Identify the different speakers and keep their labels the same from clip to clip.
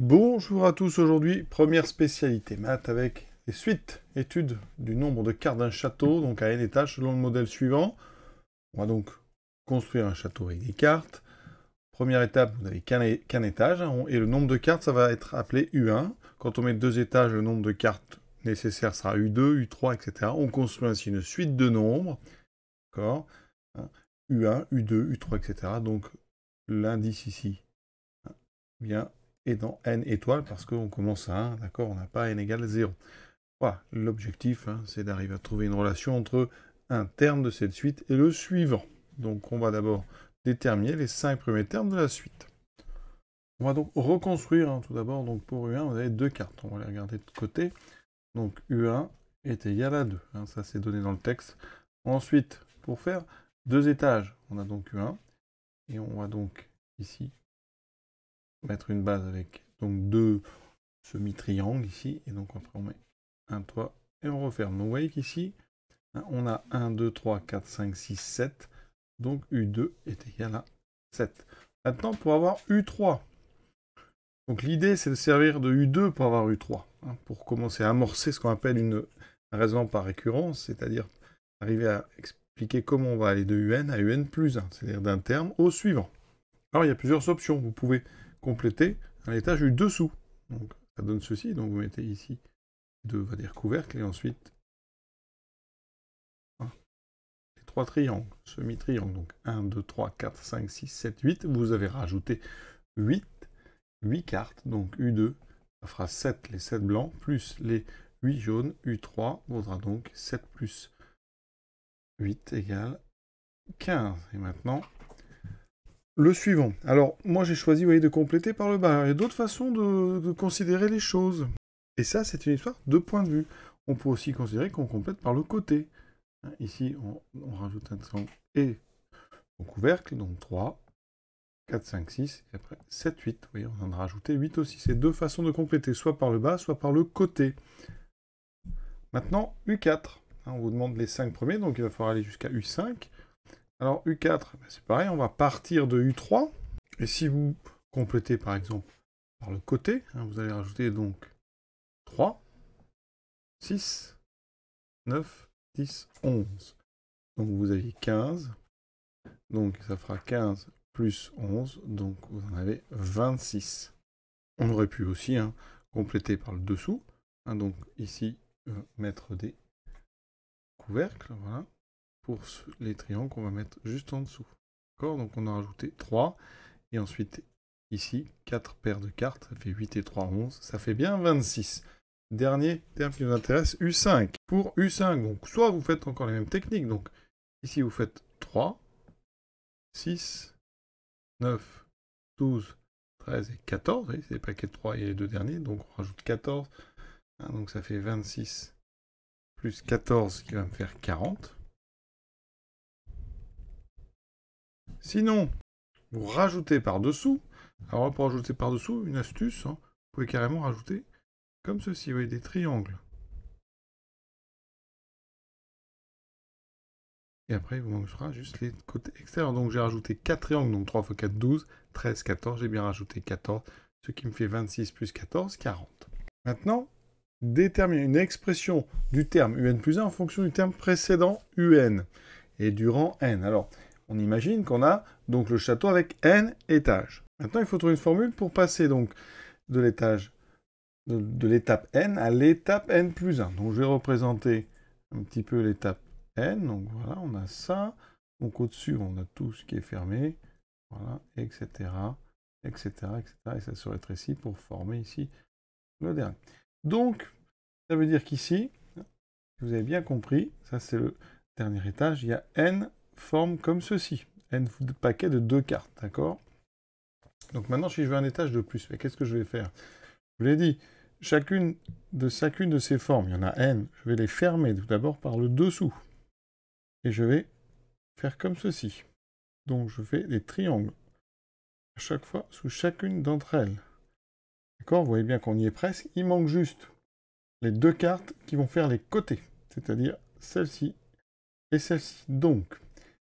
Speaker 1: Bonjour à tous, aujourd'hui première spécialité maths avec les suites, étude du nombre de cartes d'un château, donc à n étage selon le modèle suivant. On va donc construire un château avec des cartes. Première étape, vous n'avez qu'un étage, hein, et le nombre de cartes, ça va être appelé U1. Quand on met deux étages, le nombre de cartes nécessaires sera U2, U3, etc. On construit ainsi une suite de nombres, d'accord U1, U2, U3, etc. Donc l'indice ici, bien hein, et dans n étoiles, parce qu'on commence à 1, d'accord On n'a pas n égale 0. Voilà, l'objectif, hein, c'est d'arriver à trouver une relation entre un terme de cette suite et le suivant. Donc on va d'abord déterminer les 5 premiers termes de la suite. On va donc reconstruire hein, tout d'abord. Donc pour U1, vous avez deux cartes. On va les regarder de côté. Donc U1 est égal à 2. Hein, ça c'est donné dans le texte. Ensuite, pour faire deux étages, on a donc U1. Et on va donc ici mettre une base avec donc deux semi-triangles ici, et donc après on met un toit et on referme. Donc vous voyez qu'ici, hein, on a 1, 2, 3, 4, 5, 6, 7, donc U2 est égal à 7. Maintenant, pour avoir U3, donc l'idée c'est de servir de U2 pour avoir U3, hein, pour commencer à amorcer ce qu'on appelle une raison par récurrence, c'est-à-dire arriver à expliquer comment on va aller de UN à UN plus 1, c'est-à-dire d'un terme au suivant. Alors il y a plusieurs options, vous pouvez compléter un étage U dessous. Donc ça donne ceci, donc vous mettez ici deux, va dire, couvercle, et ensuite les trois triangles, semi triangle donc 1, 2, 3, 4, 5, 6, 7, 8, vous avez rajouté 8, 8 cartes, donc U2, ça fera 7, les 7 blancs, plus les 8 jaunes, U3, vaudra donc 7 plus 8 égale 15. Et maintenant, le suivant. Alors, moi, j'ai choisi, de compléter par le bas. il y a d'autres façons de, considérer les choses. Et ça, c'est une histoire de point de vue. On peut aussi considérer qu'on complète par le côté. Hein, ici, on, rajoute un triangle et au couvercle, donc 3, 4, 5, 6, et après 7, 8. Vous voyez, on en a rajouté 8 aussi. C'est deux façons de compléter, soit par le bas, soit par le côté. Maintenant, U4. Hein, on vous demande les 5 premiers, donc il va falloir aller jusqu'à U5. Alors U4, bah, c'est pareil, on va partir de U3. Et si vous complétez par exemple par le côté, hein, vous allez rajouter donc 3, 6, 9, 10, 11. Donc vous avez 15. Donc ça fera 15 plus 11. Donc vous en avez 26. On aurait pu aussi hein, compléter par le dessous. Hein, donc ici, euh, mettre des couvercles. Voilà pour les triangles qu'on va mettre juste en dessous. D'accord Donc on a rajouté 3. Et ensuite, ici, 4 paires de cartes. Ça fait 8 et 3, 11. Ça fait bien 26. Dernier terme qui nous intéresse, U5. Pour U5, donc soit vous faites encore les mêmes techniques. Donc ici, vous faites 3, 6, 9, 12, 13 et 14. Vous c'est les paquets de 3 et les deux derniers. Donc on rajoute 14. Hein, donc ça fait 26 plus 14 qui va me faire 40. Sinon, vous rajoutez par-dessous, alors pour rajouter par-dessous, une astuce, hein, vous pouvez carrément rajouter comme ceci, vous voyez, des triangles. Et après, il vous manquera juste les côtés extérieurs. Donc j'ai rajouté 4 triangles, donc 3 x 4, 12, 13, 14, j'ai bien rajouté 14, ce qui me fait 26 plus 14, 40. Maintenant, déterminer une expression du terme un plus 1 en fonction du terme précédent un et durant n. Alors, on imagine qu'on a donc le château avec n étages. Maintenant, il faut trouver une formule pour passer donc de l'étage de, l'étape n à l'étape n plus 1. Donc je vais représenter un petit peu l'étape n. Donc voilà, on a ça. Donc au-dessus, on a tout ce qui est fermé. Voilà, etc. etc. etc. Et ça se rétrécit pour former ici le dernier. Donc, ça veut dire qu'ici, vous avez bien compris, ça c'est le dernier étage, il y a n forme comme ceci. N paquet de deux cartes, d'accord Donc maintenant, si je veux un étage de plus, qu'est-ce que je vais faire Je vous l'ai dit, chacune de chacune de ces formes, il y en a N, je vais les fermer tout d'abord par le dessous. Et je vais faire comme ceci. Donc je fais des triangles, à chaque fois, sous chacune d'entre elles. D'accord Vous voyez bien qu'on y est presque. Il manque juste les deux cartes qui vont faire les côtés, c'est-à-dire celle-ci et celle-ci. Donc,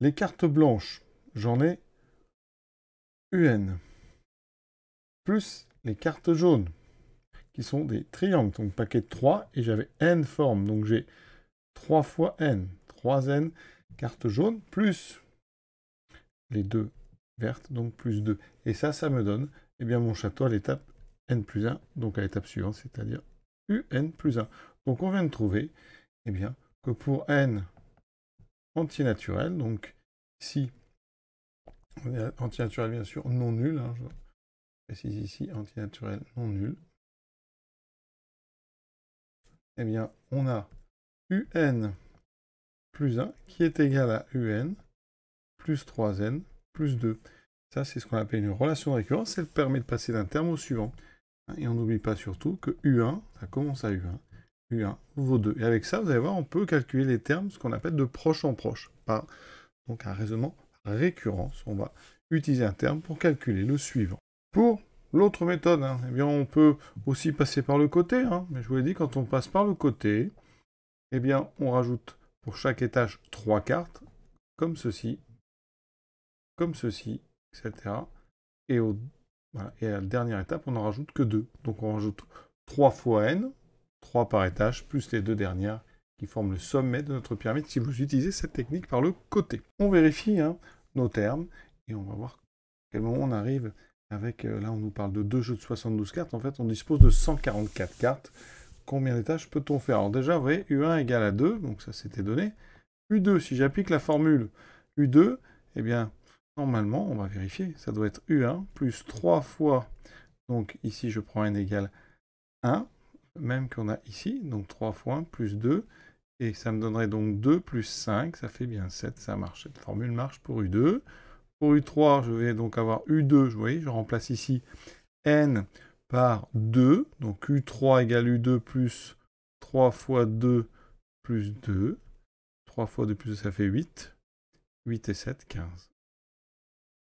Speaker 1: les cartes blanches, j'en ai UN. Plus les cartes jaunes, qui sont des triangles, donc paquet de 3, et j'avais N formes. donc j'ai 3 fois N, 3N cartes jaunes, plus les deux vertes, donc plus 2. Et ça, ça me donne eh bien, mon château à l'étape N plus 1, donc à l'étape suivante, c'est-à-dire UN plus 1. Donc on vient de trouver eh bien, que pour N anti-naturel, Donc ici, antinaturel bien sûr non nul. Hein, je précise ici antinaturel non nul. Eh bien, on a un plus 1 qui est égal à un plus 3n plus 2. Ça, c'est ce qu'on appelle une relation de récurrence. Elle permet de passer d'un terme au suivant. Et on n'oublie pas surtout que U1, ça commence à U1, U1, 2 Et avec ça, vous allez voir, on peut calculer les termes, ce qu'on appelle de proche en proche, par donc un raisonnement récurrence. On va utiliser un terme pour calculer le suivant. Pour l'autre méthode, hein, eh bien, on peut aussi passer par le côté, hein. mais je vous l'ai dit, quand on passe par le côté, eh bien, on rajoute pour chaque étage trois cartes, comme ceci, comme ceci, etc. Et, au, et à la dernière étape, on n'en rajoute que deux. Donc on rajoute 3 fois n, 3 par étage, plus les deux dernières qui forment le sommet de notre pyramide si vous utilisez cette technique par le côté. On vérifie hein, nos termes et on va voir à quel moment on arrive avec, euh, là on nous parle de deux jeux de 72 cartes, en fait on dispose de 144 cartes. Combien d'étages peut-on faire Alors déjà, vous voyez, U1 égale à 2, donc ça c'était donné. U2, si j'applique la formule U2, eh bien, normalement, on va vérifier, ça doit être U1 plus 3 fois, donc ici je prends N égale 1, même qu'on a ici, donc 3 fois plus 2, et ça me donnerait donc 2 plus 5, ça fait bien 7, ça marche. Cette formule marche pour U2. Pour U3, je vais donc avoir U2, vous voyez, je remplace ici N par 2, donc U3 égale U2 plus 3 fois 2 plus 2. 3 fois 2 plus 2, ça fait 8. 8 et 7, 15.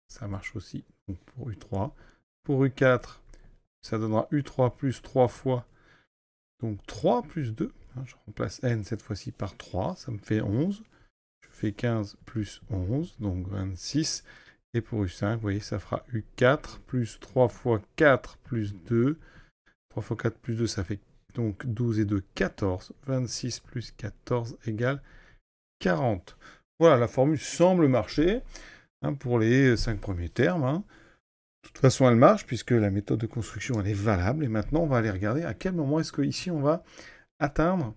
Speaker 1: Ça marche aussi pour U3. Pour U4, ça donnera U3 plus 3 fois donc 3 plus 2, hein, je remplace n cette fois-ci par 3, ça me fait 11. Je fais 15 plus 11, donc 26. Et pour U5, vous voyez, ça fera U4 plus 3 fois 4 plus 2. 3 fois 4 plus 2, ça fait donc 12 et 2, 14. 26 plus 14 égale 40. Voilà, la formule semble marcher hein, pour les 5 premiers termes. Hein. De toute façon, elle marche puisque la méthode de construction, elle est valable. Et maintenant, on va aller regarder à quel moment est-ce que ici on va atteindre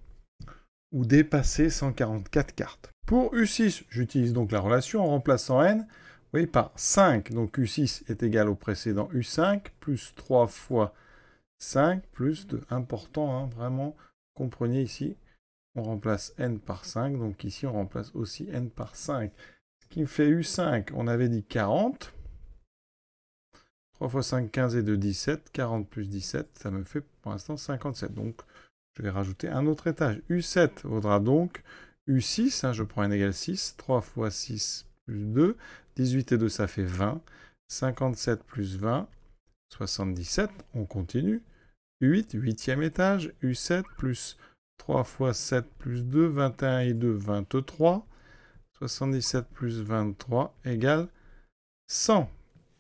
Speaker 1: ou dépasser 144 cartes. Pour U6, j'utilise donc la relation en remplaçant n oui, par 5. Donc U6 est égal au précédent U5 plus 3 fois 5 plus 2. Important, hein, vraiment, comprenez ici. On remplace n par 5, donc ici on remplace aussi n par 5. Ce qui me fait U5, on avait dit 40. 3 fois 5, 15 et 2, 17. 40 plus 17, ça me fait pour l'instant 57. Donc, je vais rajouter un autre étage. U7 vaudra donc U6. Hein, je prends un égal 6. 3 fois 6 plus 2. 18 et 2, ça fait 20. 57 plus 20, 77. On continue. U8, huitième étage. U7 plus 3 fois 7 plus 2, 21 et 2, 23. 77 plus 23 égale 100.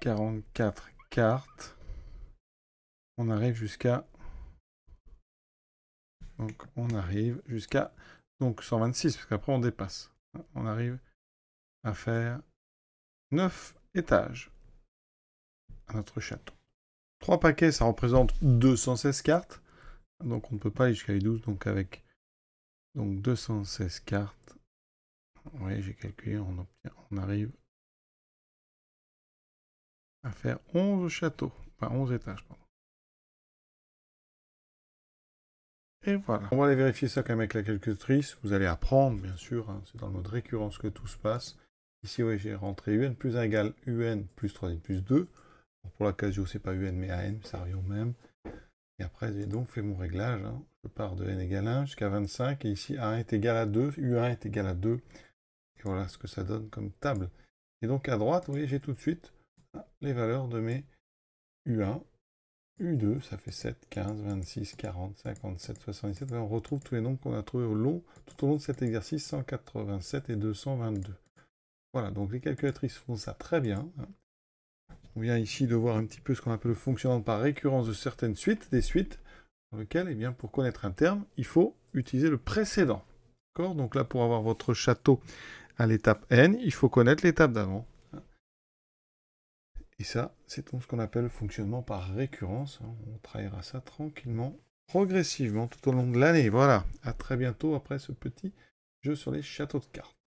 Speaker 1: 44 cartes. On arrive jusqu'à... Donc on arrive jusqu'à... Donc 126, parce qu'après on dépasse. On arrive à faire 9 étages à notre château. 3 paquets, ça représente 216 cartes. Donc on ne peut pas aller jusqu'à les 12. Donc avec donc 216 cartes. Oui, j'ai calculé, on, obtient, on arrive à faire 11 châteaux, enfin 11 étages, pardon. Et voilà. On va aller vérifier ça quand même avec la calculatrice. Vous allez apprendre, bien sûr. Hein, c'est dans le mode récurrence que tout se passe. Ici, oui, j'ai rentré UN plus un égale UN plus 3N plus 2. pour la casio, c'est pas UN mais AN, ça arrive au même. Et après, j'ai donc fait mon réglage. Hein. Je pars de N égale 1 jusqu'à 25. Et ici, a est égal à 2, U1 est égal à 2. Et voilà ce que ça donne comme table. Et donc à droite, vous voyez, j'ai tout de suite les valeurs de mes U1, U2, ça fait 7, 15, 26, 40, 57, 77. on retrouve tous les nombres qu'on a trouvés au long, tout au long de cet exercice, 187 et 222. Voilà, donc les calculatrices font ça très bien. Hein. On vient ici de voir un petit peu ce qu'on appelle le fonctionnement par récurrence de certaines suites, des suites, dans lesquelles, eh bien, pour connaître un terme, il faut utiliser le précédent. Donc là, pour avoir votre château à l'étape n, il faut connaître l'étape d'avant. Et ça, c'est ce qu'on appelle fonctionnement par récurrence. Hein. On travaillera ça tranquillement, progressivement, tout au long de l'année. Voilà, à très bientôt après ce petit jeu sur les châteaux de cartes.